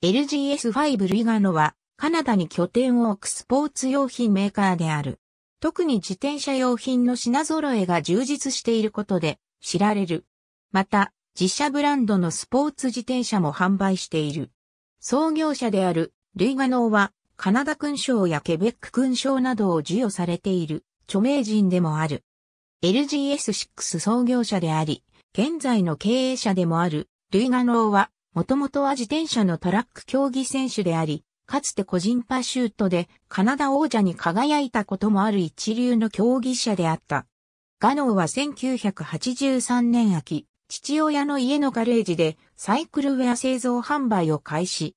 LGS5 ルイガノはカナダに拠点を置くスポーツ用品メーカーである。特に自転車用品の品揃えが充実していることで知られる。また、自社ブランドのスポーツ自転車も販売している。創業者であるルイガノはカナダ勲章やケベック勲章などを授与されている著名人でもある。LGS6 創業者であり、現在の経営者でもあるルイガノはもともとは自転車のトラック競技選手であり、かつて個人パシュートでカナダ王者に輝いたこともある一流の競技者であった。ガノーは1983年秋、父親の家のガレージでサイクルウェア製造販売を開始。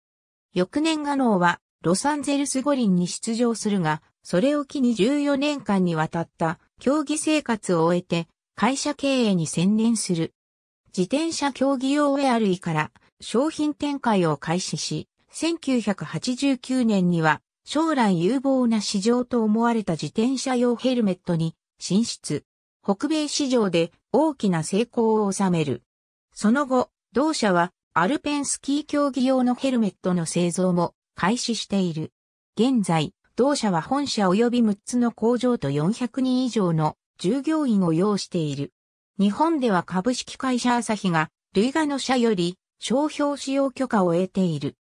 翌年ガノーはロサンゼルス五輪に出場するが、それを機に14年間にわたった競技生活を終えて会社経営に専念する。自転車競技用ウェア類から商品展開を開始し、1989年には将来有望な市場と思われた自転車用ヘルメットに進出。北米市場で大きな成功を収める。その後、同社はアルペンスキー競技用のヘルメットの製造も開始している。現在、同社は本社及び6つの工場と400人以上の従業員を要している。日本では株式会社朝日が、類ガの社より商標使用許可を得ている。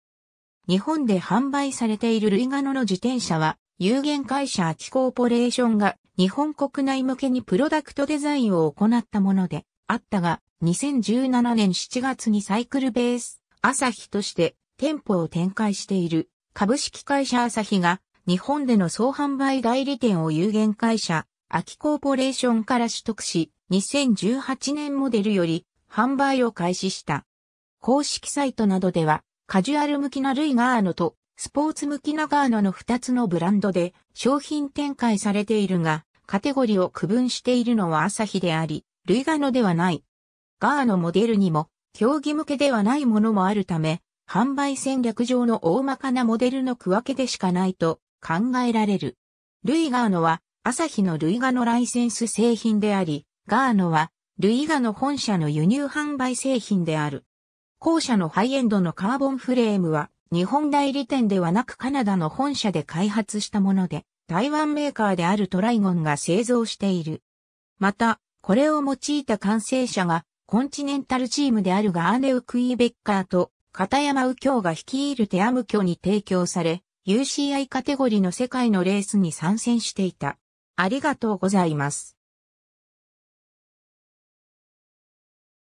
日本で販売されている類ガノの自転車は、有限会社アキコーポレーションが日本国内向けにプロダクトデザインを行ったものであったが、2017年7月にサイクルベース、朝日として店舗を展開している株式会社朝日が日本での総販売代理店を有限会社、アキコーポレーションから取得し、2018年モデルより販売を開始した。公式サイトなどでは、カジュアル向きなルイガーノと、スポーツ向きなガーノの2つのブランドで商品展開されているが、カテゴリーを区分しているのは朝日であり、ルイガーノではない。ガーノモデルにも、競技向けではないものもあるため、販売戦略上の大まかなモデルの区分けでしかないと考えられる。ルイガーノは、朝日のルイガノライセンス製品であり、ガーノは、ルイガノ本社の輸入販売製品である。後者のハイエンドのカーボンフレームは、日本代理店ではなくカナダの本社で開発したもので、台湾メーカーであるトライゴンが製造している。また、これを用いた完成者が、コンチネンタルチームであるガーネウ・クイーベッカーと、片山右京が率いるテアム京に提供され、UCI カテゴリーの世界のレースに参戦していた。ありがとうございます。